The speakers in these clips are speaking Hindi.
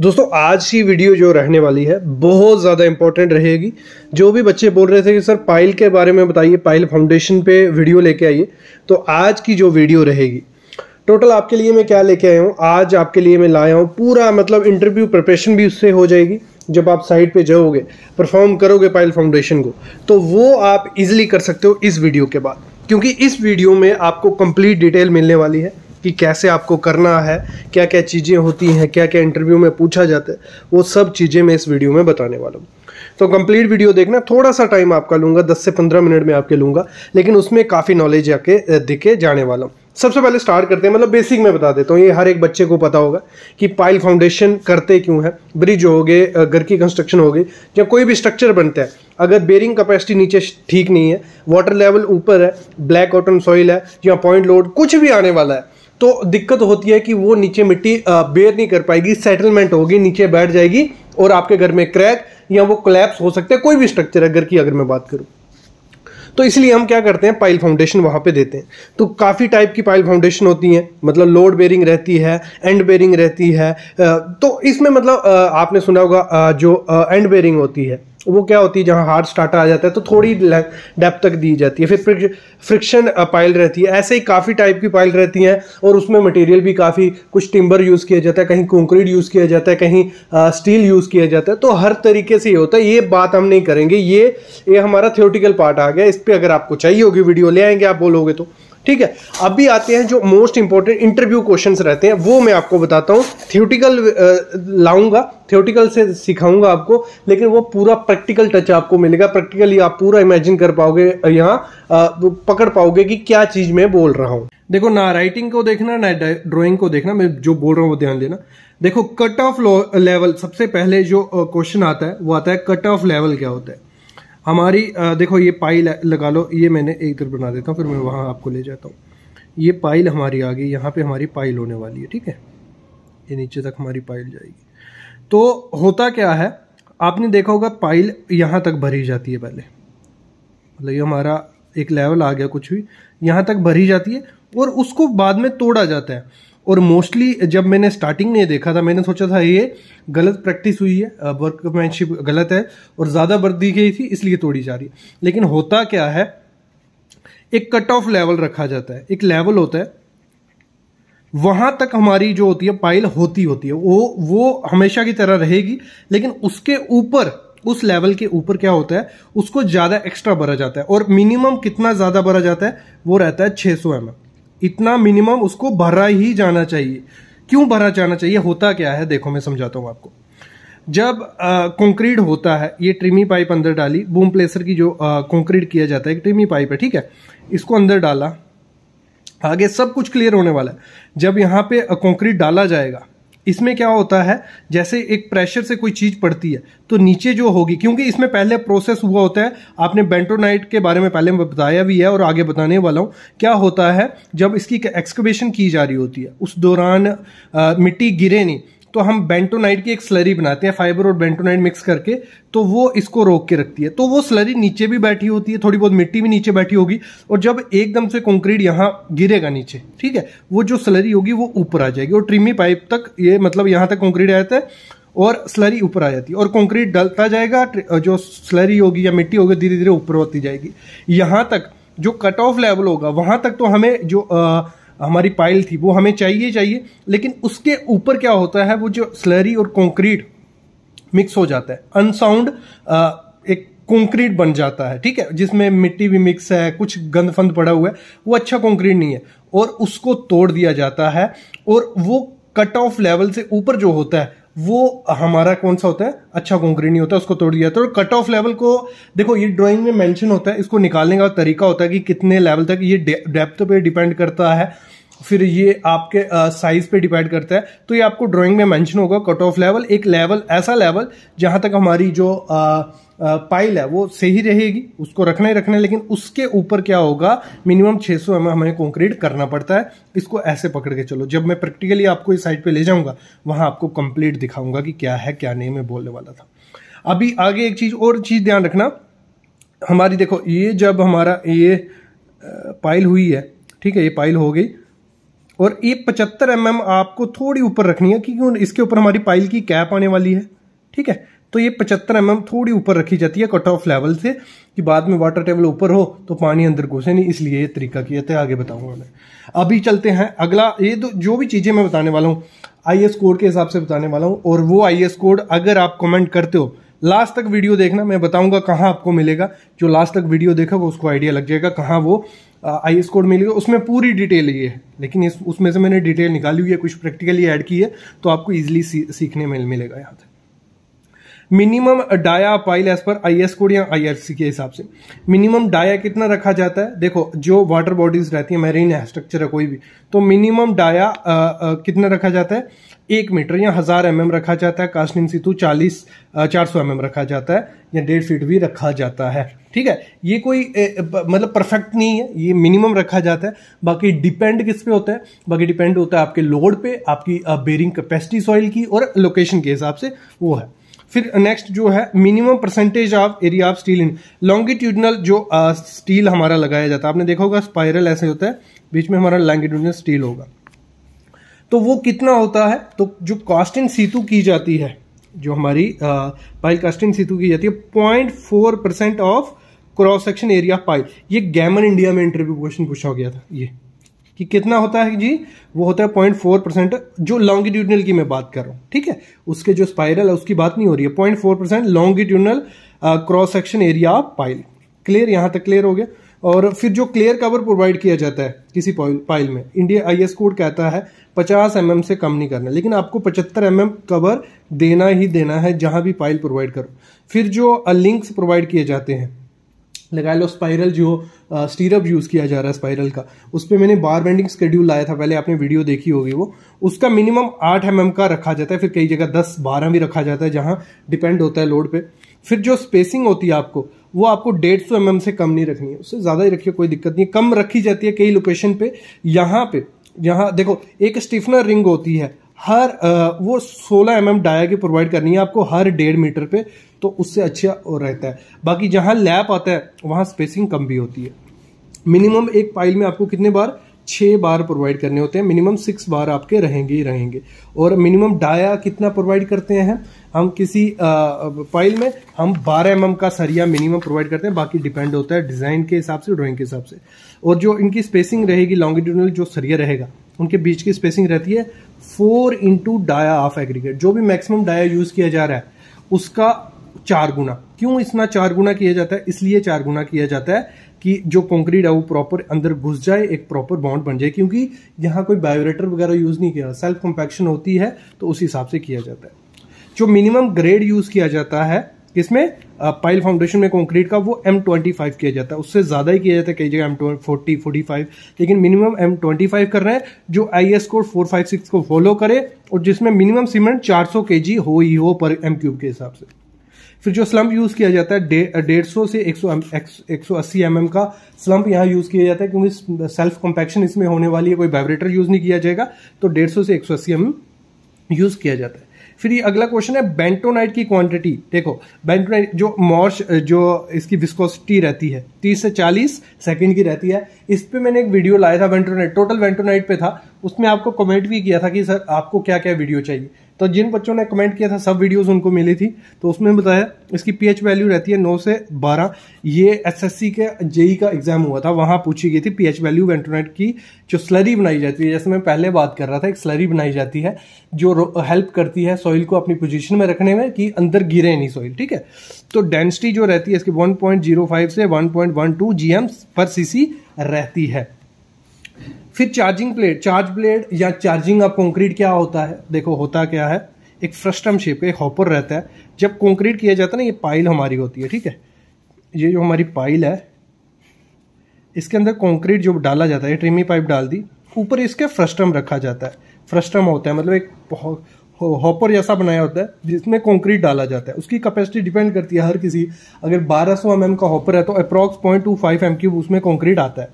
दोस्तों आज की वीडियो जो रहने वाली है बहुत ज़्यादा इंपॉर्टेंट रहेगी जो भी बच्चे बोल रहे थे कि सर पाइल के बारे में बताइए पाइल फाउंडेशन पे वीडियो लेके आइए तो आज की जो वीडियो रहेगी टोटल आपके लिए मैं क्या लेके आया हूँ आज आपके लिए मैं लाया हूँ पूरा मतलब इंटरव्यू प्रिपरेशन भी उससे हो जाएगी जब आप साइट पर जाओगे परफॉर्म करोगे पाइल फाउंडेशन को तो वो आप इजिली कर सकते हो इस वीडियो के बाद क्योंकि इस वीडियो में आपको कंप्लीट डिटेल मिलने वाली है कि कैसे आपको करना है क्या क्या चीज़ें होती हैं क्या क्या इंटरव्यू में पूछा जाता है वो सब चीज़ें मैं इस वीडियो में बताने वाला हूँ तो कंप्लीट वीडियो देखना थोड़ा सा टाइम आपका लूँगा दस से पंद्रह मिनट में आपके लूँगा लेकिन उसमें काफ़ी नॉलेज आके दिखे जाने वाला हूँ सबसे पहले स्टार्ट करते हैं मतलब बेसिक में बता देता हूँ ये हर एक बच्चे को पता होगा कि पाइल फाउंडेशन करते क्यों है ब्रिज हो गए घर की कंस्ट्रक्शन हो गई या कोई भी स्ट्रक्चर बनता है अगर बेरिंग कैपेसिटी नीचे ठीक नहीं है वाटर लेवल ऊपर है ब्लैक कॉटन सॉइल है या पॉइंट लोड कुछ भी आने वाला है तो दिक्कत होती है कि वो नीचे मिट्टी बेयर नहीं कर पाएगी सेटलमेंट होगी नीचे बैठ जाएगी और आपके घर में क्रैक या वो क्लैप्स हो सकते हैं कोई भी स्ट्रक्चर है घर की अगर मैं बात करूँ तो इसलिए हम क्या करते हैं पाइल फाउंडेशन वहाँ पे देते हैं तो काफ़ी टाइप की पाइल फाउंडेशन होती हैं मतलब लोड बेरिंग रहती है एंड बेरिंग रहती है तो इसमें मतलब आपने सुना होगा जो एंड बेरिंग होती है वो क्या होती है जहाँ हार्ड स्टार्टर आ जाता है तो थोड़ी डेप तक दी जाती है फिर फ्रिक्शन पाइल रहती है ऐसे ही काफ़ी टाइप की पाइल रहती हैं और उसमें मटेरियल भी काफ़ी कुछ टिम्बर यूज़ किया जाता है कहीं कंक्रीट यूज़ किया जाता है कहीं स्टील यूज़ किया जाता है तो हर तरीके से ये होता है ये बात हम नहीं करेंगे ये ये हमारा थियोटिकल पार्ट आ गया इस पर अगर आपको चाहिए होगी वीडियो ले आएंगे आप बोलोगे तो ठीक है अभी आते हैं जो मोस्ट इंपॉर्टेंट इंटरव्यू क्वेश्चन रहते हैं वो मैं आपको बताता हूँ थियोटिकल uh, लाऊंगा थियोटिकल से सिखाऊंगा आपको लेकिन वो पूरा प्रैक्टिकल टच आपको मिलेगा प्रैक्टिकली आप पूरा इमेजिन कर पाओगे यहाँ uh, पकड़ पाओगे कि क्या चीज़ मैं बोल रहा हूँ देखो ना राइटिंग को देखना ना ड्राइंग को देखना मैं जो बोल रहा हूँ वो ध्यान देना देखो कट ऑफ लेवल सबसे पहले जो क्वेश्चन uh, आता है वो आता है कट ऑफ लेवल क्या होता है हमारी देखो ये पाइल लगा लो ये मैंने एक दर बना देता हूँ फिर मैं वहाँ आपको ले जाता हूँ ये पाइल हमारी आ गई यहाँ पे हमारी पाइल होने वाली है ठीक है ये नीचे तक हमारी पाइल जाएगी तो होता क्या है आपने देखा होगा पाइल यहाँ तक भरी जाती है पहले मतलब ये हमारा एक लेवल आ गया कुछ भी यहाँ तक भरी जाती है और उसको बाद में तोड़ा जाता है और मोस्टली जब मैंने स्टार्टिंग में देखा था मैंने सोचा था ये गलत प्रैक्टिस हुई है वर्कमैनशिप गलत है और ज़्यादा बढ़ दी गई थी इसलिए तोड़ी जा रही है लेकिन होता क्या है एक कट ऑफ लेवल रखा जाता है एक लेवल होता है वहां तक हमारी जो होती है पाइल होती होती है वो वो हमेशा की तरह रहेगी लेकिन उसके ऊपर उस लेवल के ऊपर क्या होता है उसको ज़्यादा एक्स्ट्रा भरा जाता है और मिनिमम कितना ज़्यादा भरा जाता है वो रहता है 600 सौ एम इतना मिनिमम उसको भरा ही जाना चाहिए क्यों भरा जाना चाहिए होता क्या है देखो मैं समझाता हूँ आपको जब कंक्रीट होता है ये ट्रिमी पाइप अंदर डाली बूम प्लेसर की जो कंक्रीट किया जाता है ट्रिमी पाइप है ठीक है इसको अंदर डाला आगे सब कुछ क्लियर होने वाला है जब यहाँ पे कंक्रीट डाला जाएगा इसमें क्या होता है जैसे एक प्रेशर से कोई चीज पड़ती है तो नीचे जो होगी क्योंकि इसमें पहले प्रोसेस हुआ होता है आपने बेंटोनाइट के बारे में पहले बताया भी है और आगे बताने वाला हूँ क्या होता है जब इसकी एक्सकवेशन की जा रही होती है उस दौरान मिट्टी गिरे नहीं तो हम बेंटोनाइट की एक स्लरी बनाते हैं फाइबर और बेंटोनाइट मिक्स करके तो वो इसको रोक के रखती है तो वो स्लरी नीचे भी बैठी होती है थोड़ी बहुत मिट्टी भी नीचे बैठी होगी और जब एकदम से कंक्रीट यहाँ गिरेगा नीचे ठीक है वो जो स्लरी होगी वो ऊपर आ जाएगी और ट्रिमी पाइप तक ये मतलब यहाँ तक कॉन्क्रीट आ जाता है और स्लरी ऊपर आ जाती है और कॉन्क्रीट डलता जाएगा जो स्लरी होगी या मिट्टी होगी धीरे धीरे ऊपर होती जाएगी यहाँ तक जो कट ऑफ लेवल होगा वहां तक तो हमें जो आ, हमारी पाइल थी वो हमें चाहिए चाहिए लेकिन उसके ऊपर क्या होता है वो जो स्लरी और कंक्रीट मिक्स हो जाता है अनसाउंड एक कंक्रीट बन जाता है ठीक है जिसमें मिट्टी भी मिक्स है कुछ गंद फंद पड़ा हुआ है वो अच्छा कंक्रीट नहीं है और उसको तोड़ दिया जाता है और वो कट ऑफ लेवल से ऊपर जो होता है वो हमारा कौन सा होता है अच्छा कॉन्क्रीट नहीं होता उसको तोड़ दिया और कट ऑफ लेवल को देखो ये ड्राइंग में मेंशन होता है इसको निकालने का तरीका होता है कि कितने लेवल तक ये डेप्थ पे डिपेंड करता है फिर ये आपके साइज पे डिपेंड करता है तो ये आपको ड्राइंग में मेंशन होगा कट ऑफ लेवल एक लेवल ऐसा लेवल जहाँ तक हमारी जो आ, पाइल है वो सही रहेगी उसको रखना ही रखना है लेकिन उसके ऊपर क्या होगा मिनिमम 600 सौ एम mm हमें कंक्रीट करना पड़ता है इसको ऐसे पकड़ के चलो जब मैं प्रैक्टिकली आपको इस साइड पे ले जाऊंगा वहां आपको कंप्लीट दिखाऊंगा कि क्या है क्या नहीं मैं बोलने वाला था अभी आगे एक चीज और चीज ध्यान रखना हमारी देखो ये जब हमारा ये पाइल हुई है ठीक है ये पाइल हो गई और ये पचहत्तर एम mm आपको थोड़ी ऊपर रखनी है क्योंकि इसके ऊपर हमारी पाइल की कैप आने वाली है ठीक है तो ये पचहत्तर एम mm थोड़ी ऊपर रखी जाती है कट ऑफ लेवल से कि बाद में वाटर टेबल ऊपर हो तो पानी अंदर घुसे नहीं इसलिए ये तरीका किया था आगे बताऊंगा मैं अभी चलते हैं अगला ये तो जो भी चीज़ें मैं बताने वाला हूँ आई कोड के हिसाब से बताने वाला हूँ और वो आई कोड अगर आप कॉमेंट करते हो लास्ट तक वीडियो देखना मैं बताऊंगा कहाँ आपको मिलेगा जो लास्ट तक वीडियो देखा वो उसको आइडिया लग जाएगा कहाँ वो आई एस कोड मिलेगा उसमें पूरी डिटेल ये है लेकिन इस उसमें से मैंने डिटेल निकाली हुई है कुछ प्रैक्टिकली ऐड की है तो आपको ईजिली सीखने में मिलेगा यहाँ से minimum dia pile as per आई कोड या आई के हिसाब से मिनिमम डाया कितना रखा जाता है देखो जो वाटर बॉडीज रहती है मेरीन स्ट्रक्चर है कोई भी तो मिनिमम डाया कितना रखा जाता है एक मीटर या हज़ार एम रखा जाता है कास्टिन सीतु चालीस चार सौ एम रखा जाता है या डेढ़ फीट भी रखा जाता है ठीक है ये कोई ए, मतलब परफेक्ट नहीं है ये मिनिमम रखा जाता है बाकी डिपेंड किस पे होता है बाकी डिपेंड होता है आपके लोड पे आपकी बेरिंग कैपेसिटी सॉइल की और लोकेशन के हिसाब से वो है फिर नेक्स्ट जो है minimum percentage of area of steel in longitudinal जो स्टील uh, हमारा लगाया जाता है आपने देखा होगा स्पाइरल ऐसे होता है बीच में हमारा लॉन्गिट्यूडनल स्टील होगा तो वो कितना होता है तो जो कास्ट इन की जाती है जो हमारी पाइल कास्ट इन की जाती है point four percent of cross section area pile ये गैमन इंडिया में इंटरव्यू क्वेश्चन पूछा गया था ये कि कितना होता है जी वो होता है पॉइंट फोर परसेंट जो लॉन्गिट्यूडनल की मैं बात कर रहा हूं ठीक है उसके जो स्पाइरल है उसकी बात नहीं हो रही है point four percent longitudinal cross section area of pile clear यहां तक क्लियर हो गया और फिर जो क्लियर कवर प्रोवाइड किया जाता है किसी पाइल में इंडिया आई एस कोड कहता है पचास एम mm से कम नहीं करना लेकिन आपको पचहत्तर एम mm कवर देना ही देना है जहां भी पाइल प्रोवाइड करो फिर जो लिंक्स uh, प्रोवाइड किए जाते हैं लगा लो स्पाइरल जो स्टीरअप यूज़ किया जा रहा है स्पाइरल का उस पर मैंने बार बेंडिंग स्केड्यूल लाया था पहले आपने वीडियो देखी होगी वो उसका मिनिमम आठ एम mm का रखा जाता है फिर कई जगह दस बारह भी रखा जाता है जहाँ डिपेंड होता है लोड पे फिर जो स्पेसिंग होती है आपको वो आपको डेढ़ सौ एम mm से कम नहीं रखनी है उससे ज़्यादा ही रखिए कोई दिक्कत नहीं कम रखी जाती है कई लोकेशन पे यहाँ पे यहाँ देखो एक स्टिफनर रिंग होती है हर वो सोलह एम एम डाया की प्रोवाइड करनी है आपको हर डेढ़ मीटर पे तो उससे अच्छा रहता है बाकी जहां लैप आता है वहां स्पेसिंग कम भी होती है मिनिमम एक पाइल में आपको कितने बार छः बार प्रोवाइड करने होते हैं मिनिमम सिक्स बार आपके रहेंगे ही रहेंगे और मिनिमम डाया कितना प्रोवाइड करते हैं हम किसी पाइल में हम 12 एम mm का सरिया मिनिमम प्रोवाइड करते हैं बाकी डिपेंड होता है डिज़ाइन के हिसाब से ड्राइंग के हिसाब से और जो इनकी स्पेसिंग रहेगी लॉन्गिट्यूडनल जो सरिया रहेगा उनके बीच की स्पेसिंग रहती है four into dia of aggregate जो भी मैक्सिमम डाया यूज किया जा रहा है उसका चार गुना क्यों इतना चार गुना किया जाता है इसलिए चार गुना किया जाता है कि जो कंक्रीट है वो प्रॉपर अंदर घुस जाए एक प्रॉपर बॉन्ड बन जाए क्योंकि यहाँ कोई बायोरेटर वगैरह यूज नहीं किया सेल्फ कंपेक्शन होती है तो उस हिसाब से किया जाता है जो मिनिमम ग्रेड यूज किया जाता है किसमें पाइल फाउंडेशन में कंक्रीट का वो एम ट्वेंटी फाइव किया जाता है उससे ज़्यादा ही किया जाता है कई जगह एम फोर्टी फोर्टी फाइव लेकिन मिनिमम एम ट्वेंटी फाइव कर रहे हैं जो I S code four five six को फॉलो करे और जिसमें मिनिमम सीमेंट चार सौ के जी हो ही हो पर एम क्यूब के हिसाब से फिर जो स्लम्प यूज़ किया जाता है डेढ़ सौ से एक सौ एक सौ अस्सी एम एम का स्लम्प यहाँ यूज़ किया जाता है क्योंकि सेल्फ कॉम्पैक्शन इसमें होने वाली है कोई वाइब्रेटर यूज़ नहीं किया जाएगा तो डेढ़ सौ से एक सौ अस्सी एम यूज़ किया जाता है फिर ये अगला क्वेश्चन है बेंटोनाइट की क्वांटिटी देखो बेंटोनाइट जो मॉर्श जो इसकी विस्कोसिटी रहती है तीस से चालीस सेकेंड की रहती है इस पर मैंने एक वीडियो लाया था बेंटोनाइट टोटल बेंटोनाइट पे था उसमें आपको कमेंट भी किया था कि सर आपको क्या क्या वीडियो चाहिए तो जिन बच्चों ने कमेंट किया था सब वीडियोस उनको मिली थी तो उसमें बताया इसकी पीएच वैल्यू रहती है 9 से 12 ये एसएससी के जेई e का एग्जाम हुआ था वहां पूछी गई थी पीएच वैल्यू वेंटोनेट की जो स्लरी बनाई जाती है जैसे मैं पहले बात कर रहा था एक स्लरी बनाई जाती है जो हेल्प करती है सॉइल को अपनी पोजिशन में रखने में कि अंदर गिरे नहीं सॉइल ठीक है तो डेंसिटी जो रहती है इसकी वन से वन पॉइंट पर सी रहती है फिर चार्जिंग प्लेट चार्ज ब्लेड या चार्जिंग ऑफ कॉन्क्रीट क्या होता है देखो होता क्या है एक फ्रस्टम शेप का एक हॉपर रहता है जब कॉन्क्रीट किया जाता है ना ये पाइल हमारी होती है ठीक है ये जो हमारी पाइल है इसके अंदर कॉन्क्रीट जो डाला जाता है ट्रिमी पाइप डाल दी ऊपर इसके फ्रस्टम रखा जाता है फ्रस्टम होता है मतलब एक हॉपर जैसा बनाया होता है जिसमें कॉन्क्रीट डाला जाता है उसकी कैपेसिटी डिपेंड करती है हर किसी अगर 1200 सौ mm का हॉपर है तो approx point two five M cube उसमें कॉन्क्रीट आता है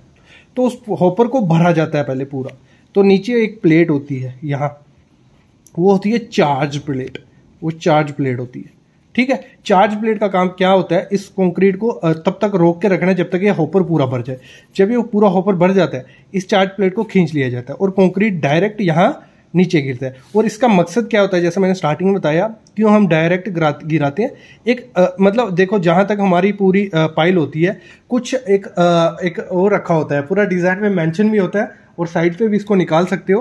तो उस हॉपर को भरा जाता है पहले पूरा तो नीचे एक प्लेट होती है यहाँ वो होती है चार्ज प्लेट वो चार्ज प्लेट होती है ठीक है चार्ज प्लेट का काम क्या होता है इस कंक्रीट को तब तक रोक के रखना है जब तक ये हॉपर पूरा भर जाए जब ये पूरा हॉपर भर जाता है इस चार्ज प्लेट को खींच लिया जाता है और कंक्रीट डायरेक्ट यहाँ नीचे गिरता है और इसका मकसद क्या होता है जैसे मैंने स्टार्टिंग में बताया क्यों हम डायरेक्ट गिराते हैं एक आ, मतलब देखो जहाँ तक हमारी पूरी आ, पाइल होती है कुछ एक आ, एक वो रखा होता है पूरा डिज़ाइन में मैंशन भी होता है और साइड पे भी इसको निकाल सकते हो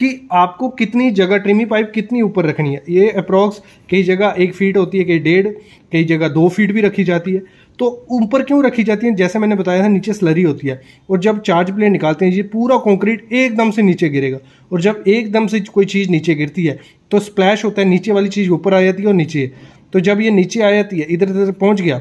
कि आपको कितनी जगह ट्रिमी पाइप कितनी ऊपर रखनी है ये अप्रॉक्स कई जगह एक फीट होती है कई डेढ़ कई जगह दो फीट भी रखी जाती है तो ऊपर क्यों रखी जाती है जैसे मैंने बताया था नीचे स्लरी होती है और जब चार्ज प्लेट निकालते हैं ये पूरा कंक्रीट एकदम से नीचे गिरेगा और जब एकदम से कोई चीज़ नीचे गिरती है तो स्प्लैश होता है नीचे वाली चीज़ ऊपर आ जाती है और नीचे तो जब ये नीचे आ जाती है इधर उधर पहुँच गया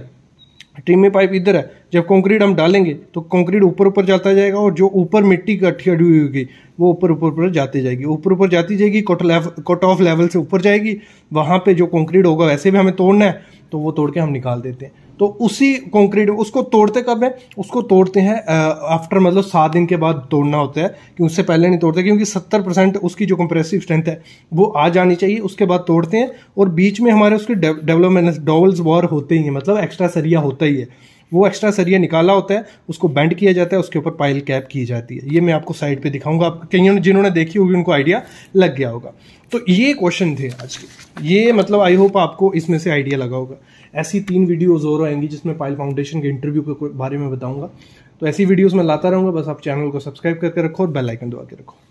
ट्रिमी पाइप इधर है जब कंक्रीट हम डालेंगे तो कंक्रीट ऊपर ऊपर जाता जाएगा और जो ऊपर मिट्टी इकट्ठी हुई होगी वो ऊपर ऊपर ऊपर जाती जाएगी ऊपर ऊपर जाती जाएगी कट ऑफ लेवल से ऊपर जाएगी वहाँ पे जो कंक्रीट होगा वैसे भी हमें तोड़ना है तो वो तोड़ के हम निकाल देते हैं तो उसी कॉन्क्रीट उसको तोड़ते कब है उसको तोड़ते हैं आफ्टर मतलब सात दिन के बाद तोड़ना होता है कि उससे पहले नहीं तोड़ते क्योंकि सत्तर परसेंट उसकी जो कंप्रेसिव स्ट्रेंथ है वो आ जानी चाहिए उसके बाद तोड़ते हैं और बीच में हमारे उसके डेवलपमेंट डबल्स वॉर होते ही हैं मतलब एक्स्ट्रा सरिया होता ही है वो एक्स्ट्रा सरिया निकाला होता है उसको बैंड किया जाता है उसके ऊपर पाइल कैप की जाती है ये मैं आपको साइड पे दिखाऊंगा आप कहीं जिन्होंने देखी होगी उनको आइडिया लग गया होगा तो ये क्वेश्चन थे आज के ये मतलब आई होप आपको इसमें से आइडिया लगा होगा ऐसी तीन वीडियोज़ और आएंगी जिसमें पाइल फाउंडेशन के इंटरव्यू के बारे में बताऊंगा तो ऐसी वीडियोज़ मैं लाता रहूँगा बस आप चैनल को सब्सक्राइब करके रखो और बेलाइकन दबा के रखो